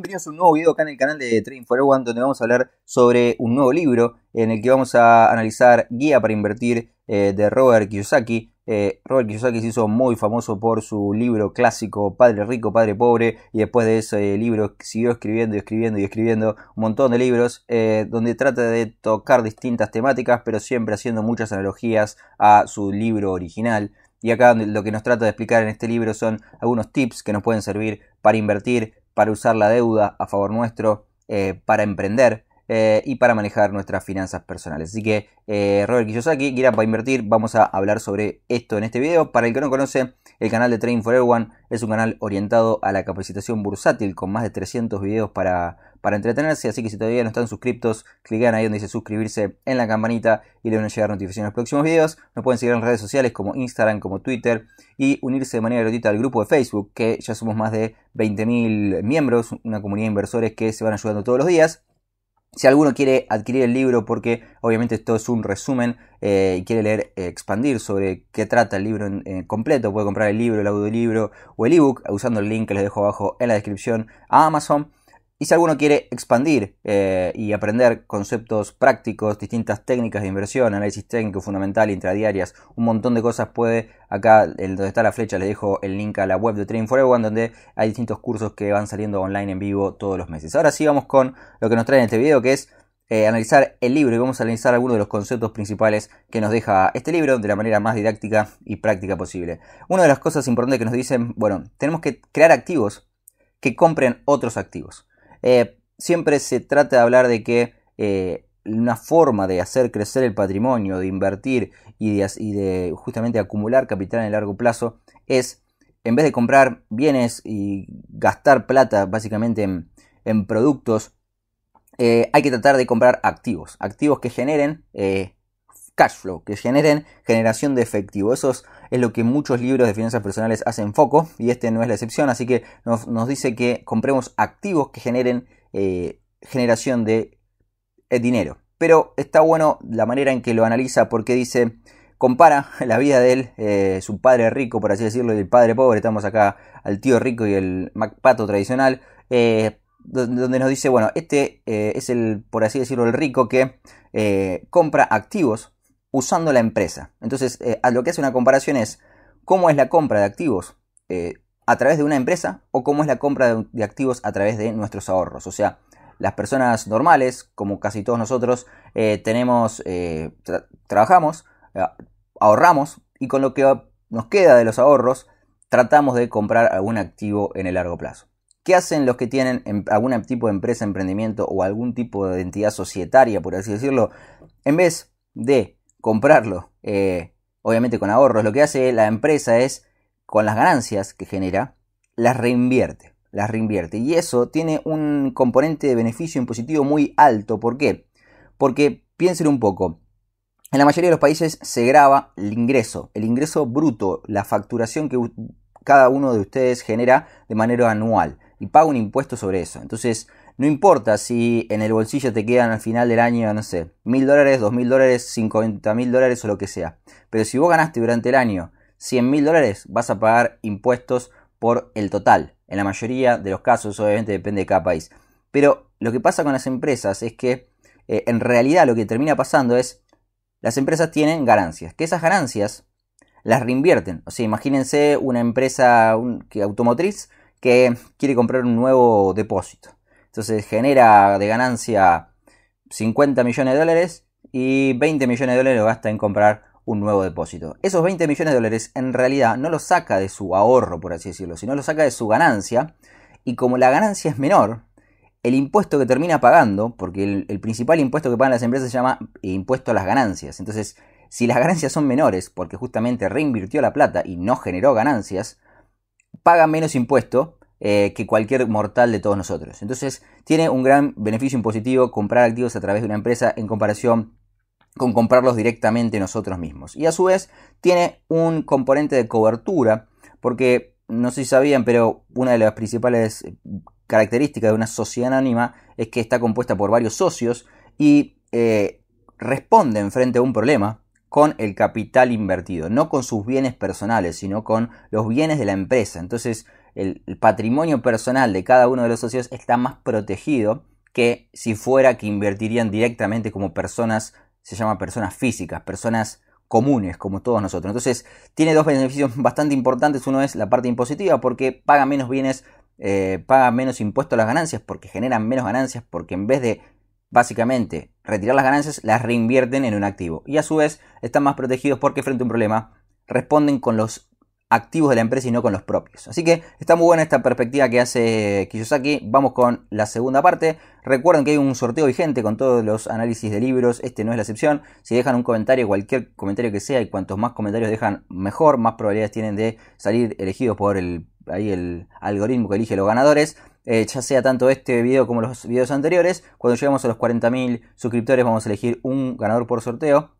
Bienvenidos a un nuevo video acá en el canal de Trading for One donde vamos a hablar sobre un nuevo libro en el que vamos a analizar Guía para Invertir eh, de Robert Kiyosaki. Eh, Robert Kiyosaki se hizo muy famoso por su libro clásico Padre Rico, Padre Pobre y después de ese libro siguió escribiendo y escribiendo y escribiendo un montón de libros eh, donde trata de tocar distintas temáticas pero siempre haciendo muchas analogías a su libro original. Y acá lo que nos trata de explicar en este libro son algunos tips que nos pueden servir para invertir para usar la deuda a favor nuestro, eh, para emprender. Eh, y para manejar nuestras finanzas personales. Así que eh, Robert Kiyosaki, ¿quiera para Invertir, vamos a hablar sobre esto en este video. Para el que no conoce, el canal de Trading for Everyone es un canal orientado a la capacitación bursátil con más de 300 videos para, para entretenerse. Así que si todavía no están suscriptos, cliquen ahí donde dice suscribirse en la campanita y le van a llegar notificaciones a los próximos videos. Nos pueden seguir en redes sociales como Instagram, como Twitter y unirse de manera gratuita al grupo de Facebook, que ya somos más de 20.000 miembros, una comunidad de inversores que se van ayudando todos los días. Si alguno quiere adquirir el libro, porque obviamente esto es un resumen eh, y quiere leer, eh, expandir sobre qué trata el libro en, eh, completo, puede comprar el libro, el audiolibro o el ebook usando el link que les dejo abajo en la descripción a Amazon. Y si alguno quiere expandir eh, y aprender conceptos prácticos, distintas técnicas de inversión, análisis técnico fundamental, intradiarias, un montón de cosas, puede acá, el, donde está la flecha, le dejo el link a la web de Trading for One donde hay distintos cursos que van saliendo online en vivo todos los meses. Ahora sí vamos con lo que nos trae en este video, que es eh, analizar el libro y vamos a analizar algunos de los conceptos principales que nos deja este libro de la manera más didáctica y práctica posible. Una de las cosas importantes que nos dicen, bueno, tenemos que crear activos que compren otros activos. Eh, siempre se trata de hablar de que eh, una forma de hacer crecer el patrimonio, de invertir y de, y de justamente acumular capital en el largo plazo es, en vez de comprar bienes y gastar plata básicamente en, productos, eh, hay que tratar de comprar activos, activos que generen cash flow, que generen generación de efectivo. Eso es, lo que muchos libros de finanzas personales hacen foco y este no es la excepción, así que nos, dice que compremos activos que generen eh, generación de eh, dinero. Pero está bueno la manera en que lo analiza porque dice compara la vida de él, eh, su padre rico, por así decirlo, y el padre pobre. Estamos acá al tío rico y el MacPato tradicional. donde nos dice, bueno, este es el, por así decirlo, el rico que compra activos usando la empresa. Entonces, eh, a lo que hace una comparación es cómo es la compra de activos eh, a través de una empresa o cómo es la compra de, activos a través de nuestros ahorros. O sea, las personas normales, como casi todos nosotros, eh, tenemos, trabajamos, ahorramos y con lo que nos queda de los ahorros tratamos de comprar algún activo en el largo plazo. ¿Qué hacen los que tienen em, algún tipo de empresa, emprendimiento o algún tipo de entidad societaria, por así decirlo? En vez de comprarlo. Eh, obviamente con ahorros. Lo que hace la empresa es, con las ganancias que genera, las reinvierte. Las reinvierte. Y eso tiene un componente de beneficio impositivo muy alto. ¿Por qué? Porque piensen un poco. En la mayoría de los países se graba el ingreso, el ingreso bruto, la facturación que cada uno de ustedes genera de manera anual y paga un impuesto sobre eso. Entonces, no importa si en el bolsillo te quedan al final del año, no sé, mil dólares, dos mil dólares, cincuenta mil dólares o lo que sea. Pero si vos ganaste durante el año cien mil dólares, vas a pagar impuestos por el total. En la mayoría de los casos, obviamente depende de cada país. Pero lo que pasa con las empresas es que eh, en realidad lo que termina pasando es las empresas tienen ganancias, que esas ganancias las reinvierten. O sea, imagínense una empresa automotriz que quiere comprar un nuevo depósito entonces genera de ganancia 50 millones de dólares y 20 millones de dólares lo gasta en comprar un nuevo depósito. Esos 20 millones de dólares en realidad no los saca de su ahorro, por así decirlo, sino los saca de su ganancia. Y como la ganancia es menor, el impuesto que termina pagando, porque el, principal impuesto que pagan las empresas se llama eh, impuesto a las ganancias. Entonces, si las ganancias son menores, porque justamente reinvirtió la plata y no generó ganancias, paga menos impuesto eh, que cualquier mortal de todos nosotros. Entonces, tiene un gran beneficio impositivo comprar activos a través de una empresa en comparación con comprarlos directamente nosotros mismos. Y a su vez, tiene un componente de cobertura, porque no sé si sabían, pero una de las principales eh, características de una sociedad anónima es que está compuesta por varios socios y eh, responden frente a un problema con el capital invertido, no con sus bienes personales, sino con los bienes de la empresa. Entonces, el, patrimonio personal de cada uno de los socios está más protegido que si fuera que invertirían directamente como personas, se llama personas físicas, personas comunes como todos nosotros. Entonces tiene dos beneficios bastante importantes. Uno es la parte impositiva porque paga menos bienes, eh, paga menos impuestos a las ganancias porque generan menos ganancias porque en vez de básicamente retirar las ganancias las reinvierten en un activo. Y a su vez están más protegidos porque frente a un problema responden con los activos de la empresa y no con los propios. Así que está muy buena esta perspectiva que hace Kiyosaki. Vamos con la segunda parte. Recuerden que hay un sorteo vigente con todos los análisis de libros. Este no es la excepción. Si dejan un comentario, cualquier comentario que sea, y cuantos más comentarios dejan, mejor, más probabilidades tienen de salir elegidos por el, algoritmo que elige los ganadores. Eh, ya sea tanto este video como los videos anteriores. Cuando lleguemos a los 40.000 suscriptores vamos a elegir un ganador por sorteo.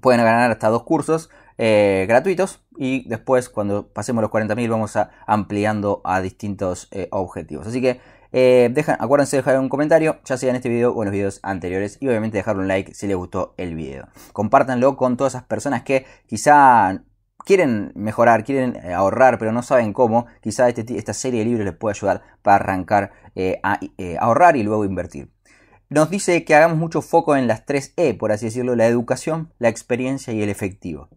Pueden ganar hasta dos cursos. Eh, gratuitos y después cuando pasemos los 40.000 vamos a, ampliando a distintos eh, objetivos. Así que eh, dejan, acuérdense de dejar un comentario, ya sea en este video o en los videos anteriores. Y obviamente dejar un like si les gustó el video. Compártanlo con todas esas personas que quizá quieren mejorar, quieren ahorrar, pero no saben cómo. Quizá este esta serie de libros les puede ayudar para arrancar a ahorrar y luego invertir. Nos dice que hagamos mucho foco en las 3E, por así decirlo, la educación, la experiencia y el efectivo.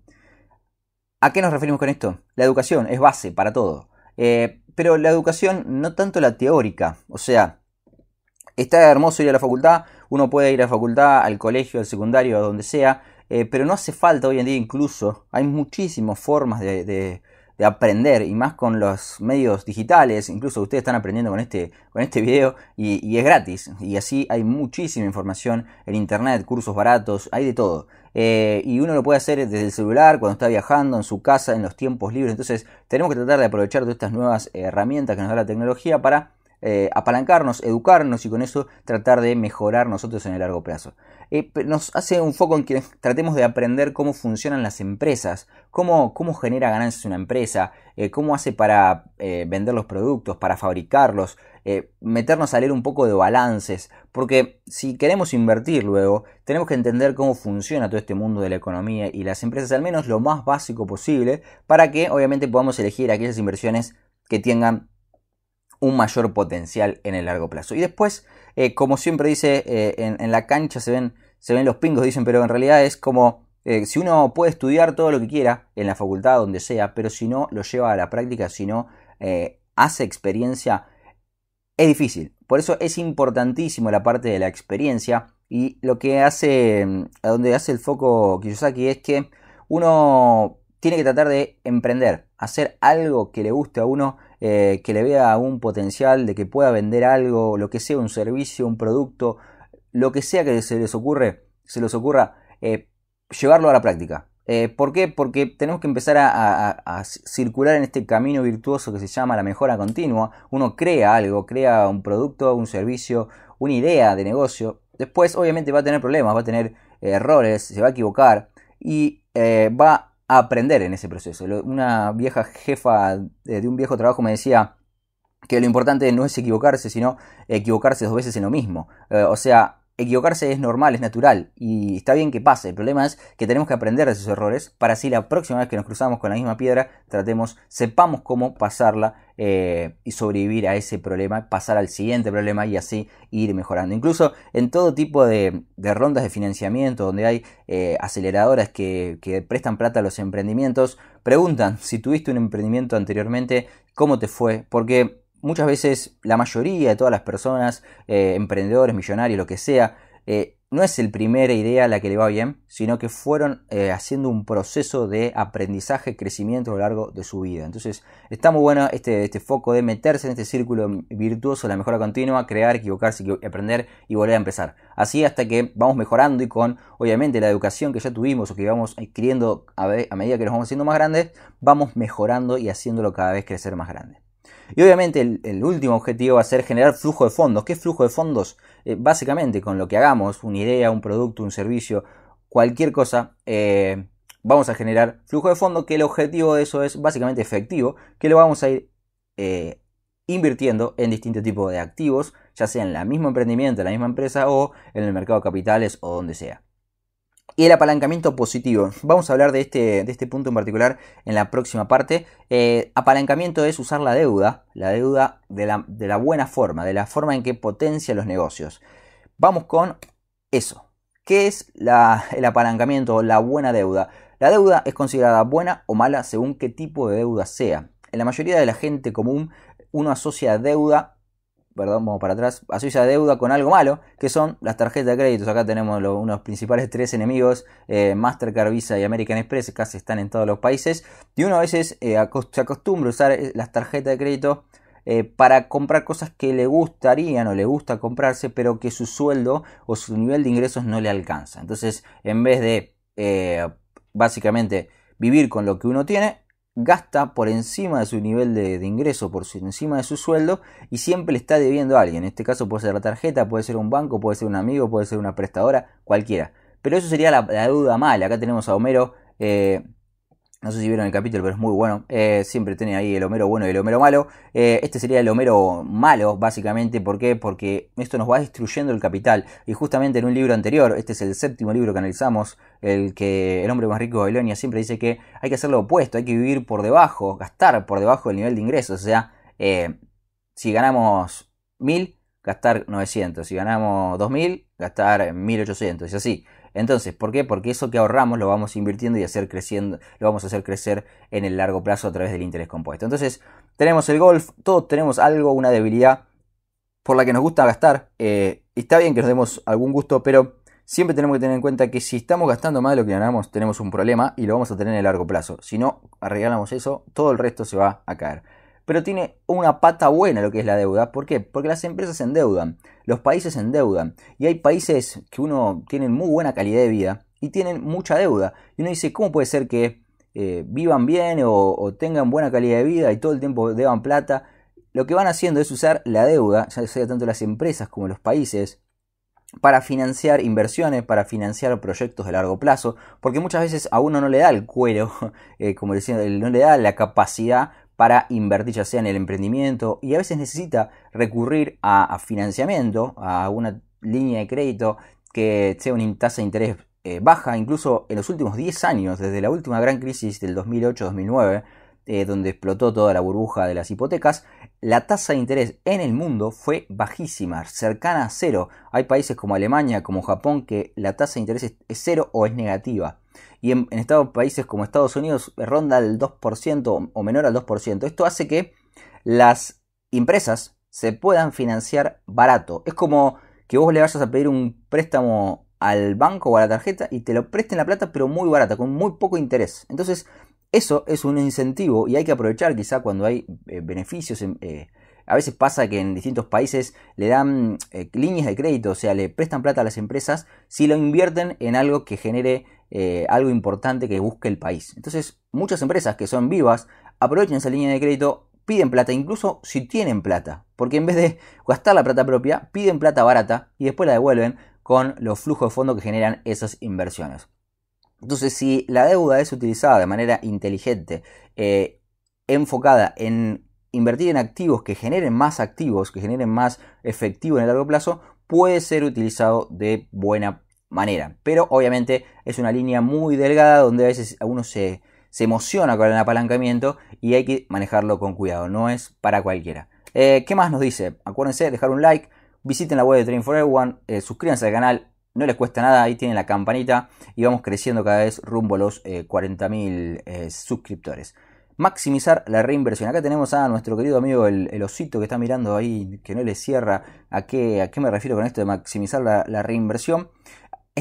¿A qué nos referimos con esto? La educación es base para todo. Eh, pero la educación no tanto la teórica. O sea, está hermoso ir a la facultad, uno puede ir a la facultad, al colegio, al secundario, a donde sea, eh, pero no hace falta hoy en día incluso. Hay muchísimas formas de, aprender y más con los medios digitales. Incluso ustedes están aprendiendo con este, con este video y es gratis. Y así hay muchísima información en internet, cursos baratos, hay de todo. Eh, y uno lo puede hacer desde el celular, cuando está viajando, en su casa, en los tiempos libres. Entonces tenemos que tratar de aprovechar todas estas nuevas herramientas que nos da la tecnología para eh, apalancarnos, educarnos y con eso tratar de mejorar nosotros en el largo plazo. Eh, nos hace un foco en que tratemos de aprender cómo funcionan las empresas, cómo, cómo genera ganancias una empresa, eh, cómo hace para eh, vender los productos, para fabricarlos, meternos a leer un poco de balances, porque si queremos invertir luego, tenemos que entender cómo funciona todo este mundo de la economía y las empresas, al menos lo más básico posible, para que obviamente podamos elegir aquellas inversiones que tengan un mayor potencial en el largo plazo. Y después, eh, como siempre dice, eh, en, la cancha se ven, se ven los pingos, dicen, pero en realidad es como eh, si uno puede estudiar todo lo que quiera en la facultad, donde sea, pero si no lo lleva a la práctica, si no hace experiencia, es difícil. Por eso es importantísimo la parte de la experiencia y lo que hace, donde hace el foco Kiyosaki es que uno tiene que tratar de emprender, hacer algo que le guste a uno eh, que le vea un potencial de que pueda vender algo, lo que sea, un servicio, un producto, lo que sea que se les ocurre, se les ocurra, eh, llevarlo a la práctica. Eh, ¿Por qué? Porque tenemos que empezar a, circular en este camino virtuoso que se llama la mejora continua. Uno crea algo, crea un producto, un servicio, una idea de negocio. Después obviamente va a tener problemas, va a tener errores, se va a equivocar y va aprender en ese proceso. Una vieja jefa de un viejo trabajo me decía que lo importante no es equivocarse, sino equivocarse dos veces en lo mismo. Eh, o sea, equivocarse es normal, es natural y está bien que pase. El problema es que tenemos que aprender de esos errores para así la próxima vez que nos cruzamos con la misma piedra, tratemos, sepamos cómo pasarla eh, y sobrevivir a ese problema, pasar al siguiente problema y así ir mejorando. Incluso en todo tipo de, rondas de financiamiento donde hay eh, aceleradoras que, que prestan plata a los emprendimientos, preguntan si tuviste un emprendimiento anteriormente, cómo te fue, porque muchas veces la mayoría de todas las personas, eh, emprendedores, millonarios, lo que sea, eh, no es el primera idea la que le va bien, sino que fueron eh, haciendo un proceso de aprendizaje, crecimiento a lo largo de su vida. Entonces, está muy bueno este, este foco de meterse en este círculo virtuoso, la mejora continua, crear, equivocarse, aprender y volver a empezar. Así hasta que vamos mejorando y con, obviamente, la educación que ya tuvimos o que vamos adquiriendo a medida que nos vamos haciendo más grandes, vamos mejorando y haciéndolo cada vez crecer más grande. Y obviamente el, último objetivo va a ser generar flujo de fondos. ¿Qué flujo de fondos? Eh, básicamente con lo que hagamos, una idea, un producto, un servicio, cualquier cosa, eh, vamos a generar flujo de fondos que el objetivo de eso es básicamente efectivo, que lo vamos a ir eh, invirtiendo en distintos tipos de activos, ya sea en la misma emprendimiento, en la misma empresa o en el mercado de capitales o donde sea y el apalancamiento positivo. Vamos a hablar de este, este punto en particular en la próxima parte. Eh, apalancamiento es usar la deuda, la deuda de la, buena forma, de la forma en que potencia los negocios. Vamos con eso. ¿Qué es el apalancamiento o la buena deuda? La deuda es considerada buena o mala según qué tipo de deuda sea. En la mayoría de la gente común uno asocia deuda perdón, vamos para atrás, asocia deuda con algo malo, que son las tarjetas de crédito. Acá tenemos los, unos principales tres enemigos, eh, Mastercard, Visa y American Express, casi están en todos los países. Y uno a veces eh, se acostumbra a usar eh, las tarjetas de crédito para comprar cosas que le gustarían o le gusta comprarse, pero que su sueldo o su nivel de ingresos no le alcanza. Entonces, en vez de básicamente vivir con lo que uno tiene, gasta por encima de su nivel de, ingreso, por encima de su sueldo, y siempre le está debiendo a alguien. En este caso puede ser la tarjeta, puede ser un banco, puede ser un amigo, puede ser una prestadora, cualquiera. Pero eso sería la, duda deuda mala. Acá tenemos a Homero eh, no sé si vieron el capítulo, pero es muy bueno. Eh, siempre tiene ahí el Homero bueno y el Homero malo. Eh, este sería el Homero malo, básicamente. ¿Por qué? Porque esto nos va destruyendo el capital. Y justamente en un libro anterior, este es el séptimo libro que analizamos, el que el hombre más rico de Babilonia siempre dice que hay que hacer lo opuesto, hay que vivir por debajo, gastar por debajo del nivel de ingresos. O sea, eh, si ganamos 1000, gastar 900. Si ganamos 2000, gastar 1800. Y así. Entonces, ¿por qué? Porque eso que ahorramos lo vamos invirtiendo y hacer creciendo, lo vamos a hacer crecer en el largo plazo a través del interés compuesto. Entonces, tenemos el golf, todos tenemos algo, una debilidad por la que nos gusta gastar. Eh, está bien que nos demos algún gusto, pero siempre tenemos que tener en cuenta que si estamos gastando más de lo que ganamos, tenemos un problema y lo vamos a tener en el largo plazo. Si no arreglamos eso, todo el resto se va a caer pero tiene una pata buena lo que es la deuda. ¿Por qué? Porque las empresas se endeudan, los países se endeudan, y hay países que uno tiene muy buena calidad de vida y tienen mucha deuda. Y uno dice, ¿cómo puede ser que eh, vivan bien o, tengan buena calidad de vida y todo el tiempo deban plata? Lo que van haciendo es usar la deuda, ya sea tanto las empresas como los países, para financiar inversiones, para financiar proyectos de largo plazo, porque muchas veces a uno no le da el cuero, eh, como decía, no le da la capacidad para invertir ya sea en el emprendimiento y a veces necesita recurrir a, financiamiento, a una línea de crédito que sea una tasa de interés eh, baja, incluso en los últimos 10 años, desde la última gran crisis del 2008-2009, eh, donde explotó toda la burbuja de las hipotecas, la tasa de interés en el mundo fue bajísima, cercana a cero. Hay países como Alemania, como Japón, que la tasa de interés es cero o es negativa. Y en, Estados, países como Estados Unidos ronda el 2% o menor al 2%. Esto hace que las empresas se puedan financiar barato. Es como que vos le vayas a pedir un préstamo al banco o a la tarjeta y te lo presten la plata pero muy barata, con muy poco interés. Entonces, eso es un incentivo y hay que aprovechar quizá cuando hay eh, beneficios. Eh, a veces pasa que en distintos países le dan eh, líneas de crédito, o sea, le prestan plata a las empresas si lo invierten en algo que genere eh, algo importante que busque el país. Entonces, muchas empresas que son vivas aprovechan esa línea de crédito, piden plata, incluso si tienen plata, porque en vez de gastar la plata propia, piden plata barata y después la devuelven con los flujos de fondo que generan esas inversiones. Entonces, si la deuda es utilizada de manera inteligente, eh, enfocada en invertir en activos que generen más activos, que generen más efectivo en el largo plazo, puede ser utilizado de buena manera. Pero obviamente es una línea muy delgada donde a veces uno se, emociona con el apalancamiento y hay que manejarlo con cuidado, no es para cualquiera. Eh, ¿Qué más nos dice? Acuérdense de dejar un like, visiten la web de Train for Everyone, eh, suscríbanse al canal, no les cuesta nada, ahí tienen la campanita y vamos creciendo cada vez rumbo a los 40.000 eh, suscriptores. Maximizar la reinversión. Acá tenemos a nuestro querido amigo el, osito que está mirando ahí, que no le cierra a qué, a qué me refiero con esto de maximizar la reinversión.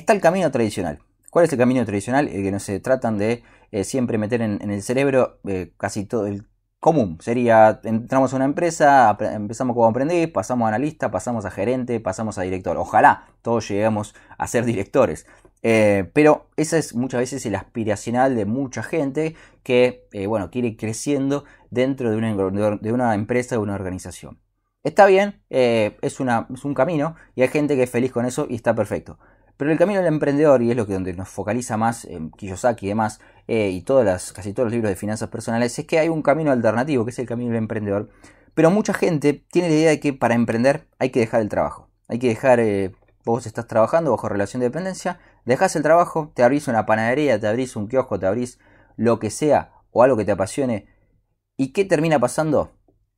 Está el camino tradicional. ¿Cuál es el camino tradicional? El que no se eh, tratan de eh, siempre meter en, el cerebro eh, casi todo el común. Sería, entramos a una empresa, empezamos como aprendiz, pasamos a analista, pasamos a gerente, pasamos a director. Ojalá todos lleguemos a ser directores. pero ese es muchas veces el aspiracional de mucha gente que bueno, quiere creciendo dentro de una, empresa, de una organización. Está bien, es un camino y hay gente que es feliz con eso y está perfecto. Pero el camino del emprendedor, y es lo que donde nos focaliza más eh, Kiyosaki y demás, eh, y todas las, casi todos los libros de finanzas personales, es que hay un camino alternativo, que es el camino del emprendedor. Pero mucha gente tiene la idea de que para emprender hay que dejar el trabajo. Hay que dejar, eh, vos estás trabajando bajo relación de dependencia, dejas el trabajo, te abrís una panadería, te abrís un kiosco, te abrís lo que sea o algo que te apasione. ¿Y qué termina pasando?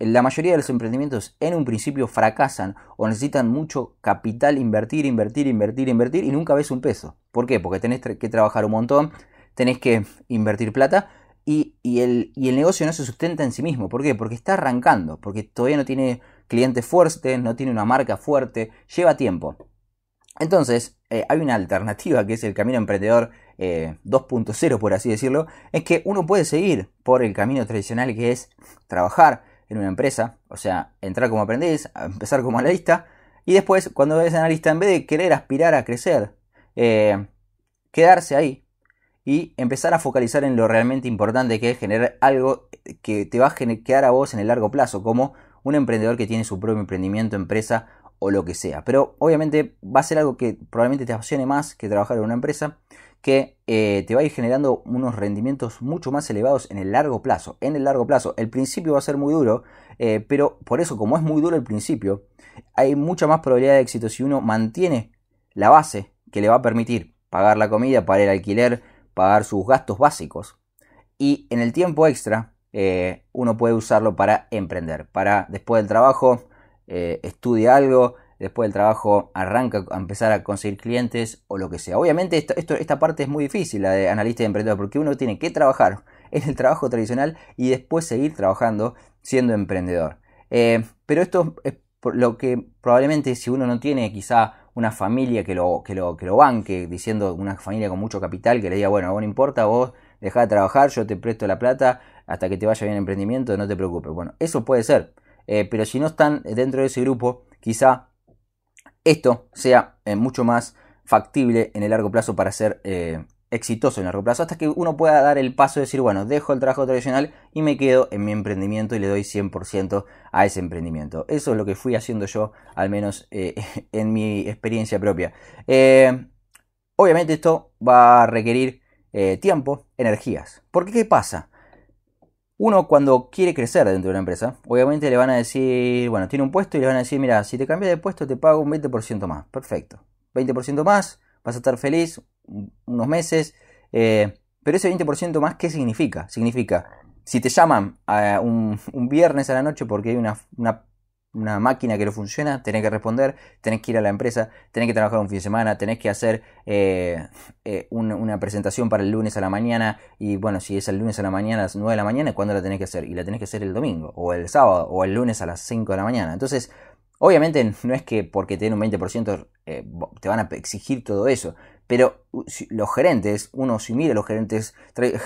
la mayoría de los emprendimientos en un principio fracasan o necesitan mucho capital invertir, invertir, invertir, invertir y nunca ves un peso. ¿Por qué? Porque tenés que trabajar un montón, tenés que invertir plata y, el, negocio no se sustenta en sí mismo. ¿Por qué? Porque está arrancando, porque todavía no tiene clientes fuertes, no tiene una marca fuerte, lleva tiempo. Entonces, eh, hay una alternativa que es el camino emprendedor 2.0, eh, por así decirlo, es que uno puede seguir por el camino tradicional que es trabajar, en una empresa, o sea, entrar como aprendiz, empezar como analista, y después cuando eres analista, en vez de querer aspirar a crecer, eh, quedarse ahí y empezar a focalizar en lo realmente importante que es generar algo que te va a quedar a vos en el largo plazo, como un emprendedor que tiene su propio emprendimiento, empresa o lo que sea. Pero obviamente va a ser algo que probablemente te apasione más que trabajar en una empresa que eh, te va a ir generando unos rendimientos mucho más elevados en el largo plazo. En el largo plazo, el principio va a ser muy duro, eh, pero por eso como es muy duro el principio, hay mucha más probabilidad de éxito si uno mantiene la base que le va a permitir pagar la comida, pagar el alquiler, pagar sus gastos básicos. Y en el tiempo extra, eh, uno puede usarlo para emprender, para después del trabajo, estudiar algo, después del trabajo arranca a empezar a conseguir clientes o lo que sea. Obviamente esta, esta parte es muy difícil, la de analista y emprendedor, porque uno tiene que trabajar en el trabajo tradicional y después seguir trabajando siendo emprendedor. Eh, pero esto es lo que probablemente si uno no tiene quizá una familia que lo, que lo, que lo banque, diciendo una familia con mucho capital que le diga, bueno, vos no importa, vos dejá de trabajar, yo te presto la plata hasta que te vaya bien el emprendimiento, no te preocupes. Bueno, eso puede ser. Eh, pero si no están dentro de ese grupo, quizá esto sea eh, mucho más factible en el largo plazo para ser eh, exitoso en el largo plazo, hasta que uno pueda dar el paso de decir, bueno, dejo el trabajo tradicional y me quedo en mi emprendimiento y le doy 100% a ese emprendimiento. Eso es lo que fui haciendo yo, al menos eh, en mi experiencia propia. obviamente esto va a requerir tiempo, energías. Porque ¿qué pasa? Uno cuando quiere crecer dentro de una empresa, obviamente le van a decir, bueno, tiene un puesto y le van a decir, mira, si te cambias de puesto te pago un 20% más. Perfecto. 20% más, vas a estar feliz unos meses. Eh, pero ese 20% más, ¿qué significa? Significa, si te llaman eh, un, viernes a la noche porque hay una una máquina que no funciona, tenés que responder, tenés que ir a la empresa, tenés que trabajar un fin de semana, tenés que hacer eh, eh, una presentación para el lunes a la mañana y bueno, si es el lunes a la mañana, a las 9 de la mañana, ¿cuándo la tenés que hacer? Y la tenés que hacer el domingo o el sábado o el lunes a las 5 de la mañana. Entonces, obviamente no es que porque te un 20% eh, te van a exigir todo eso, pero los gerentes, uno si mira los gerentes,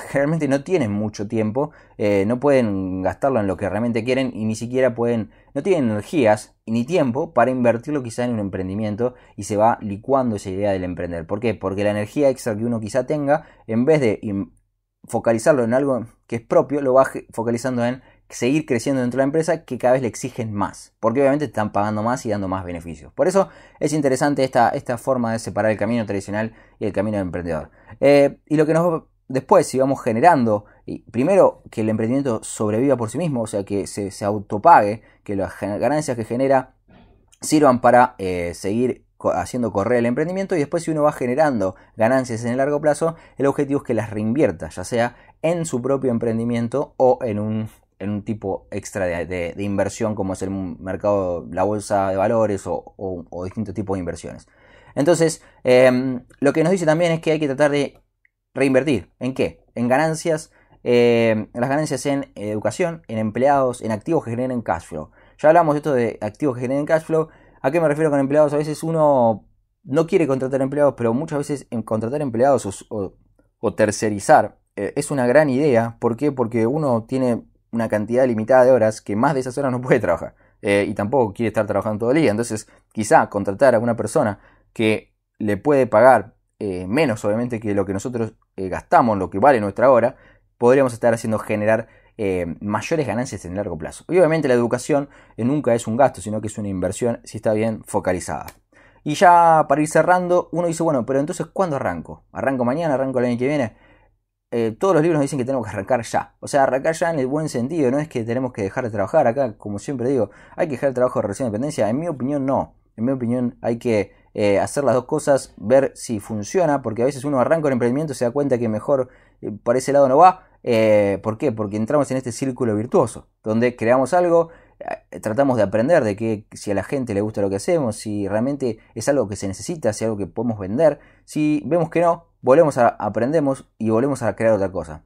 generalmente no tienen mucho tiempo, eh, no pueden gastarlo en lo que realmente quieren y ni siquiera pueden, no tienen energías ni tiempo para invertirlo quizá en un emprendimiento y se va licuando esa idea del emprender. ¿Por qué? Porque la energía extra que uno quizá tenga, en vez de focalizarlo en algo que es propio, lo va focalizando en seguir creciendo dentro de la empresa que cada vez le exigen más, porque obviamente están pagando más y dando más beneficios. Por eso es interesante esta, esta forma de separar el camino tradicional y el camino del emprendedor. Eh, y lo que nos después, si vamos generando, primero que el emprendimiento sobreviva por sí mismo, o sea, que se, autopague, que las ganancias que genera sirvan para eh, seguir haciendo correr el emprendimiento y después si uno va generando ganancias en el largo plazo, el objetivo es que las reinvierta, ya sea en su propio emprendimiento o en un en un tipo extra de, inversión como es el mercado, la bolsa de valores o, distintos tipos de inversiones. Entonces, em, lo que nos dice también es que hay que tratar de reinvertir. ¿En qué? En ganancias, em, las ganancias en educación, en empleados, en activos que generen cash flow. Ya hablamos de esto de activos que generen cash flow. ¿A qué me refiero con empleados? A veces uno no quiere contratar empleados, pero muchas veces en contratar empleados o, tercerizar eh, es una gran idea. ¿Por qué? Porque uno tiene una cantidad limitada de horas que más de esas horas no puede trabajar. Eh, y tampoco quiere estar trabajando todo el día. Entonces, quizá contratar a una persona que le puede pagar eh, menos, obviamente, que lo que nosotros eh, gastamos, lo que vale nuestra hora, podríamos estar haciendo generar mayores ganancias en largo plazo. Y obviamente la educación nunca es un gasto, sino que es una inversión si está bien focalizada. Y ya para ir cerrando, uno dice, bueno, pero entonces ¿cuándo arranco? ¿Arranco mañana? ¿Arranco el año que viene? Eh, todos los libros nos dicen que tenemos que arrancar ya. O sea, arrancar ya en el buen sentido, no es que tenemos que dejar de trabajar. Acá, como siempre digo, hay que dejar el trabajo de relación de dependencia. En mi opinión, no. En mi opinión, hay que eh, hacer las dos cosas, ver si funciona, porque a veces uno arranca un emprendimiento y se da cuenta que mejor para eh, por ese lado no va. ¿Por qué? Porque entramos en este círculo virtuoso, donde creamos algo, tratamos de aprender de que si a la gente le gusta lo que hacemos, si realmente es algo que se necesita, si es algo que podemos vender. Si vemos que no, volvemos a aprendemos y volvemos a crear otra cosa.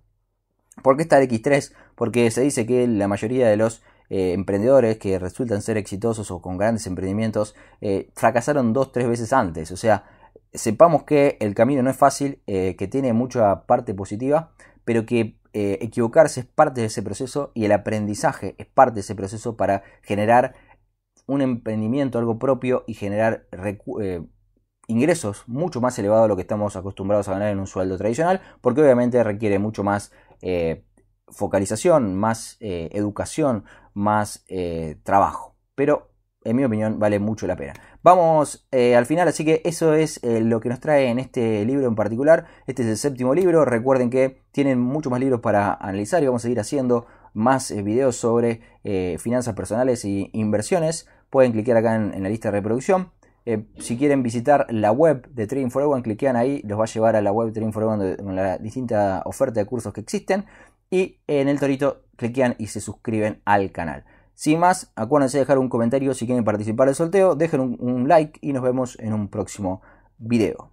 ¿Por qué está el X3? Porque se dice que la mayoría de los eh, emprendedores que resultan ser exitosos o con grandes emprendimientos eh, fracasaron dos, tres veces antes. O sea, sepamos que el camino no es fácil, eh, que tiene mucha parte positiva, pero que equivocarse es parte de ese proceso y el aprendizaje es parte de ese proceso para generar un emprendimiento, algo propio y generar ingresos mucho más elevados de lo que estamos acostumbrados a ganar en un sueldo tradicional, porque obviamente requiere mucho más eh, focalización, más eh, educación, más eh, trabajo. Pero en mi opinión vale mucho la pena. Vamos al final, así que eso es lo que nos trae en este libro en particular. Este es el séptimo libro, recuerden que tienen muchos más libros para analizar y vamos a seguir haciendo más videos sobre finanzas personales e inversiones. Pueden clicar acá en la lista de reproducción eh, si quieren visitar la web de Trading for one cliquean ahí, los va a llevar a la web de Trading for con la distinta oferta de cursos que existen. Y en el torito cliquean y se suscriben al canal. Sin más, acuérdense de dejar un comentario si quieren participar del sorteo, dejen un like y nos vemos en un próximo video.